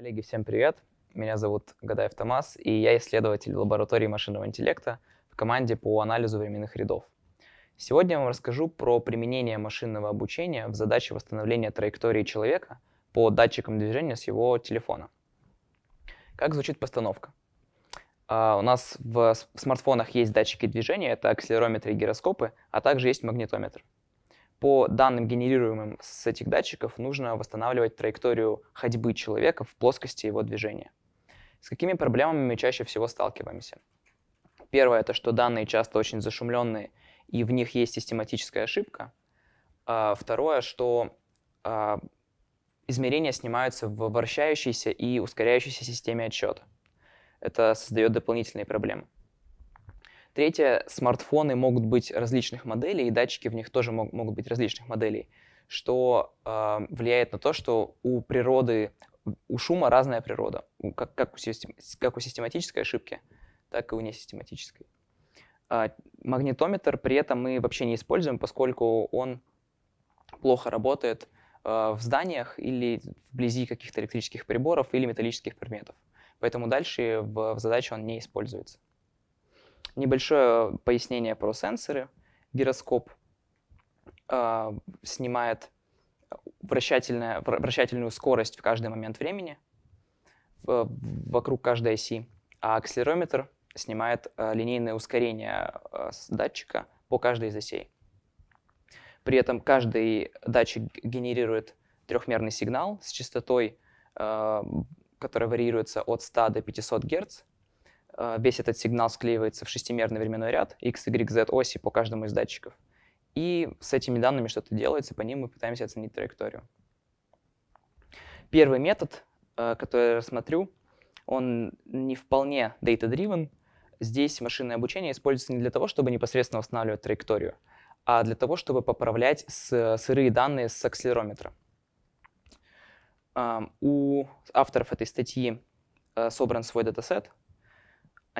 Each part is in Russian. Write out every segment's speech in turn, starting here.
Коллеги, всем привет! Меня зовут Гадаев Томас, и я исследователь лаборатории машинного интеллекта в команде по анализу временных рядов. Сегодня я вам расскажу про применение машинного обучения в задаче восстановления траектории человека по датчикам движения с его телефона. Как звучит постановка? А, у нас в смартфонах есть датчики движения, это акселерометры и гироскопы, а также есть магнитометр по данным, генерируемым с этих датчиков, нужно восстанавливать траекторию ходьбы человека в плоскости его движения. С какими проблемами мы чаще всего сталкиваемся? Первое – это что данные часто очень зашумленные, и в них есть систематическая ошибка. А, второе, что а, измерения снимаются в вращающейся и ускоряющейся системе отсчета. Это создает дополнительные проблемы. Третье, смартфоны могут быть различных моделей, и датчики в них тоже мог, могут быть различных моделей, что э, влияет на то, что у природы, у шума разная природа, как, как, у систем, как у систематической ошибки, так и у несистематической. Э, магнитометр при этом мы вообще не используем, поскольку он плохо работает э, в зданиях или вблизи каких-то электрических приборов или металлических предметов. Поэтому дальше в, в задаче он не используется. Небольшое пояснение про сенсоры. Гироскоп э, снимает вращательная, вращательную скорость в каждый момент времени в, вокруг каждой оси, а акселерометр снимает э, линейное ускорение э, с датчика по каждой из осей. При этом каждый датчик генерирует трехмерный сигнал с частотой, э, которая варьируется от 100 до 500 Гц. Э, весь этот сигнал склеивается в шестимерный временной ряд x, y, z оси по каждому из датчиков. И с этими данными что-то делается, по ним мы пытаемся оценить траекторию. Первый метод, э, который я рассмотрю, он не вполне data-driven. Здесь машинное обучение используется не для того, чтобы непосредственно восстанавливать траекторию, а для того, чтобы поправлять сырые данные с акселерометра. Эм, у авторов этой статьи э, собран свой датасет —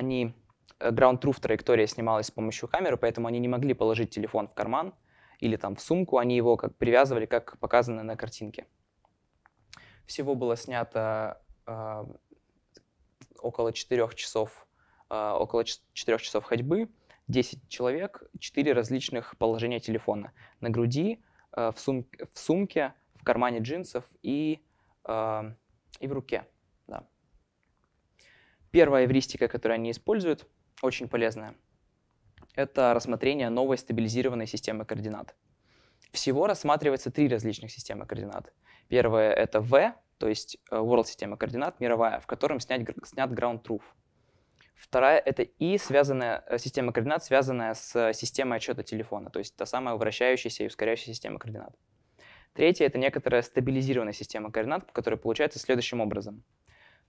они э, Ground Truth траектория снималась с помощью камеры, поэтому они не могли положить телефон в карман или там в сумку, они его как привязывали, как показано на картинке. Всего было снято э, около 4 часов, э, около 4 часов ходьбы, 10 человек, 4 различных положения телефона. На груди, э, в, сум, в сумке, в кармане джинсов и, э, и в руке. Первая эвристика, которую они используют, очень полезная. Это рассмотрение новой стабилизированной системы координат. Всего рассматривается три различных системы координат. Первая — это V, то есть э, World система координат, мировая, в котором снят, снят Ground Truth. Вторая — это И, связанная, э, система координат, связанная с э, системой отчета телефона, то есть та самая вращающаяся и ускоряющаяся система координат. Третья — это некоторая стабилизированная система координат, которая получается следующим образом —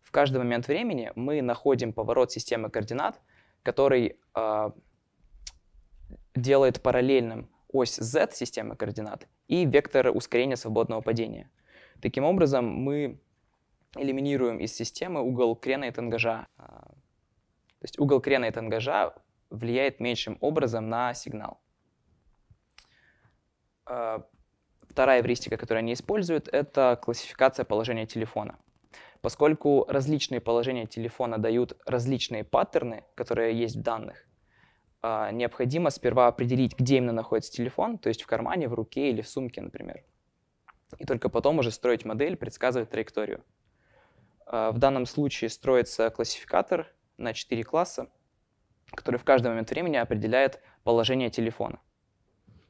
в каждый момент времени мы находим поворот системы координат, который э, делает параллельным ось z системы координат и вектор ускорения свободного падения. Таким образом, мы элиминируем из системы угол крена и тангажа. А, то есть угол крена и тангажа влияет меньшим образом на сигнал. А, вторая эвристика, которую они используют, это классификация положения телефона. Поскольку различные положения телефона дают различные паттерны, которые есть в данных, а, необходимо сперва определить, где именно находится телефон, то есть в кармане, в руке или в сумке, например. И только потом уже строить модель, предсказывать траекторию. А, в данном случае строится классификатор на 4 класса, который в каждый момент времени определяет положение телефона.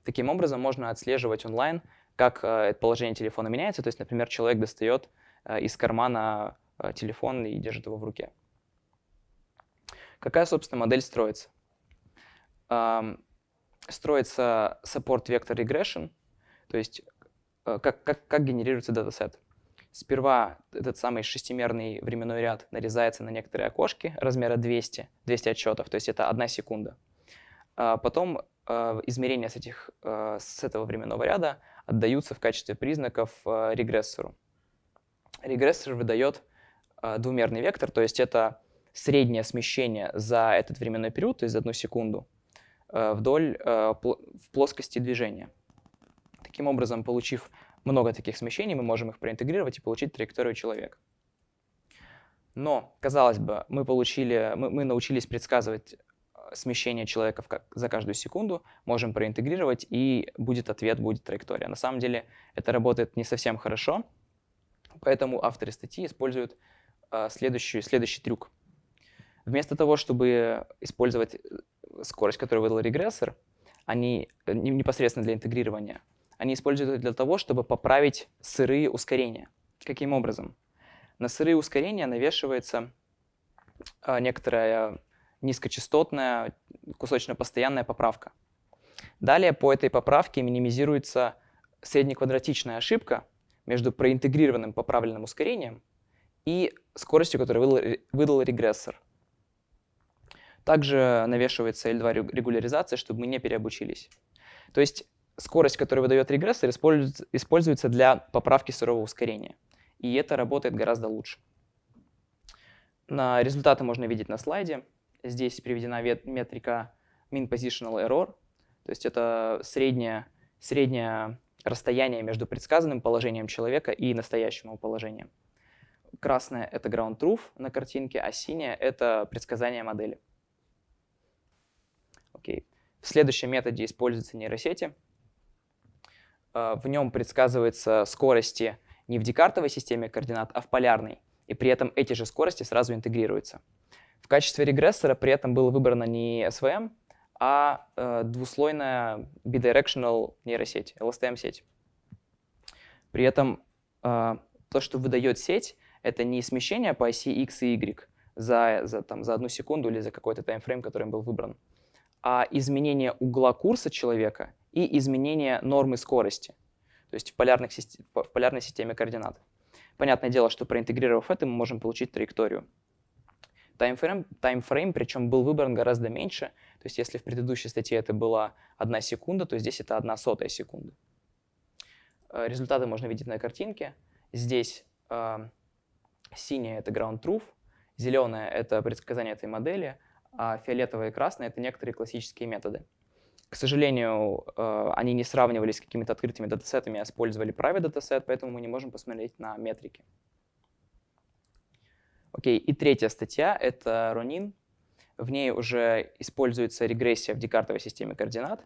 Таким образом можно отслеживать онлайн, как а, положение телефона меняется. То есть, например, человек достает Э, из кармана э, телефон и держит его в руке. Какая, собственно, модель строится? Строится support vector regression, то есть э, как, как, как генерируется датасет. Сперва этот самый шестимерный временной ряд нарезается на некоторые окошки размера 200, 200 отчетов, то есть это одна секунда. А потом измерения с, этих, с этого временного ряда отдаются в качестве признаков регрессору регрессор выдает э, двумерный вектор, то есть это среднее смещение за этот временной период, то есть за одну секунду, э, вдоль э, пл в плоскости движения. Таким образом, получив много таких смещений, мы можем их проинтегрировать и получить траекторию человека. Но, казалось бы, мы, получили, мы, мы научились предсказывать смещение человека в, за каждую секунду, можем проинтегрировать, и будет ответ, будет траектория. На самом деле это работает не совсем хорошо, Поэтому авторы статьи используют а, следующий, следующий трюк. Вместо того, чтобы использовать э, скорость, которую выдал регрессор, они э, непосредственно для интегрирования, они используют это для того, чтобы поправить сырые ускорения. Каким образом? На сырые ускорения навешивается а, некоторая низкочастотная кусочно-постоянная поправка. Далее по этой поправке минимизируется среднеквадратичная ошибка, между проинтегрированным поправленным ускорением и скоростью, которую выдал, выдал регрессор. Также навешивается L2 регуляризация, чтобы мы не переобучились. То есть скорость, которую выдает регрессор, используется для поправки сырого ускорения. И это работает гораздо лучше. На результаты можно видеть на слайде. Здесь приведена метрика min positional error, то есть это средняя, средняя расстояние между предсказанным положением человека и настоящим его положением. Красное — это ground truth на картинке, а синее — это предсказание модели. Окей. В следующем методе используются нейросети. Э, в нем предсказываются скорости не в декартовой системе координат, а в полярной. И при этом эти же скорости сразу интегрируются. В качестве регрессора при этом было выбрано не SVM, а э, двуслойная bidirectional нейросеть, LSTM-сеть. При этом э, то, что выдает сеть, это не смещение по оси x и y за, за, там, за одну секунду или за какой-то таймфрейм, который был выбран, а изменение угла курса человека и изменение нормы скорости, то есть в, полярных, в полярной системе координат. Понятное дело, что проинтегрировав это, мы можем получить траекторию. Таймфрейм, таймфрейм причем был выбран гораздо меньше. То есть если в предыдущей статье это была одна секунда, то здесь это одна сотая секунды. Э, результаты можно видеть на картинке. Здесь э, синяя — это ground truth, зеленая — это предсказание этой модели, а фиолетовая и красная — это некоторые классические методы. К сожалению, э, они не сравнивались с какими-то открытыми датасетами, а использовали private датасет, поэтому мы не можем посмотреть на метрики. Окей, и третья статья — это Ронин. В ней уже используется регрессия в декартовой системе координат,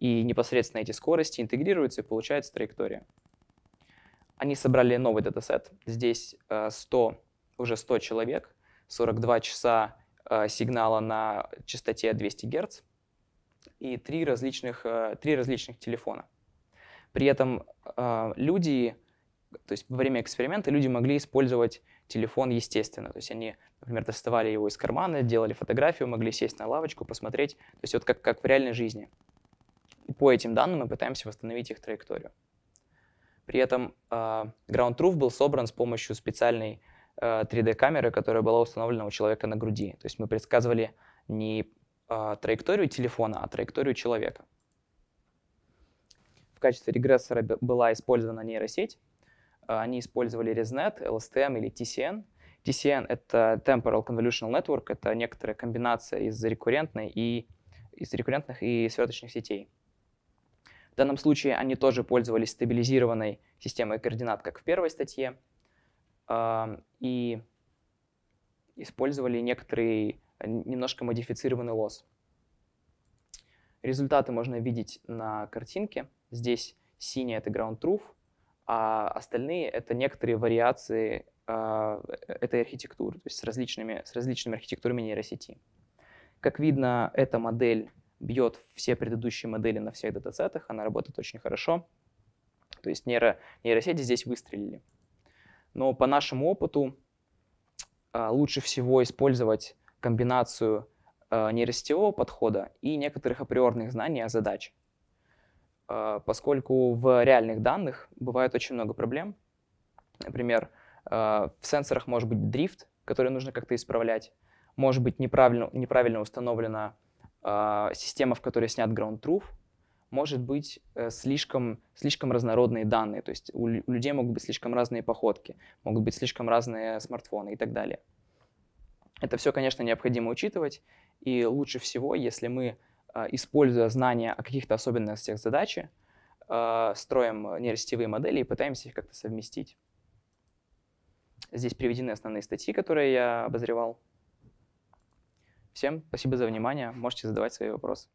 и непосредственно эти скорости интегрируются и получается траектория. Они собрали новый датасет. Здесь 100, э, уже 100 человек, 42 часа э, сигнала на частоте 200 Гц и три различных, э, три различных телефона. При этом люди, то есть во время эксперимента люди могли использовать телефон, естественно. То есть они, например, доставали его из кармана, делали фотографию, могли сесть на лавочку, посмотреть. То есть вот как, как в реальной жизни. И по этим данным мы пытаемся восстановить их траекторию. При этом э, Ground Truth был собран с помощью специальной а, э, 3D-камеры, которая была установлена у человека на груди. То есть мы предсказывали не э, траекторию телефона, а траекторию человека. В качестве регрессора была использована нейросеть, Э, они использовали ResNet, LSTM или TCN. TCN — это Temporal Convolutional Network, это некоторая комбинация из рекуррентной и из рекуррентных и сверточных сетей. В данном случае они тоже пользовались стабилизированной системой координат, как в первой статье, э, и использовали некоторый немножко модифицированный лосс. Результаты можно видеть на картинке. Здесь синяя это ground truth, а остальные это некоторые вариации э, этой архитектуры, то есть с различными, с различными архитектурами нейросети. Как видно, эта модель бьет все предыдущие модели на всех датасетах, она работает очень хорошо. То есть нейро, нейросети здесь выстрелили. Но по нашему опыту э, лучше всего использовать комбинацию э, нейросетевого подхода и некоторых априорных знаний о задачах. А, поскольку в реальных данных бывает очень много проблем. Например, а, в сенсорах может быть дрифт, который нужно как-то исправлять. Может быть неправильно, неправильно установлена а, система, в которой снят ground truth. Может быть э, слишком, слишком разнородные данные. То есть у людей могут быть слишком разные походки, могут быть слишком разные смартфоны и так далее. Это все, конечно, необходимо учитывать. И лучше всего, если мы а, используя знания о каких-то особенностях задачи, а, строим нейросетевые модели и пытаемся их как-то совместить. Здесь приведены основные статьи, которые я обозревал. Всем спасибо за внимание. Можете задавать свои вопросы.